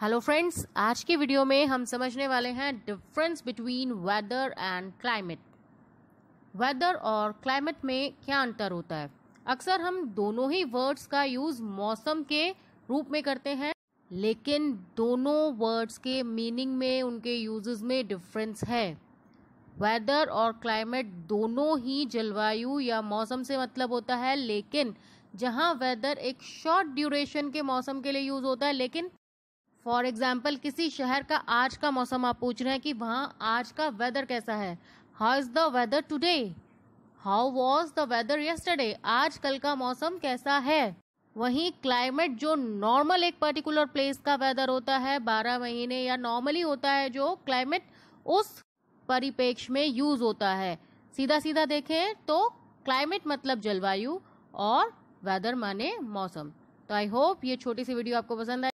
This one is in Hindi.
हेलो फ्रेंड्स आज के वीडियो में हम समझने वाले हैं difference between weather and climate weather और क्लाइमेट में क्या अंतर होता है अक्सर हम दोनों ही वर्ड्स का यूज़ मौसम के रूप में करते हैं लेकिन दोनों वर्ड्स के मीनिंग में उनके यूजेस में डिफरेंस है वेदर और क्लाइमेट दोनों ही जलवायु या मौसम से मतलब होता है लेकिन जहाँ वेदर एक शॉर्ट ड्यूरेशन के मौसम के लिए यूज़ होता है लेकिन फॉर एग्जाम्पल किसी शहर का आज का मौसम आप पूछ रहे हैं कि वहाँ आज का वेदर कैसा है how is the weather today how was the weather yesterday आज कल का मौसम कैसा है वहीं क्लाइमेट जो नॉर्मल एक पर्टिकुलर प्लेस का वेदर होता है बारह महीने या नॉर्मली होता है जो क्लाइमेट उस परिपेक्ष में यूज होता है सीधा सीधा देखें तो क्लाइमेट मतलब जलवायु और वेदर माने मौसम तो आई होप ये छोटी सी वीडियो आपको पसंद आए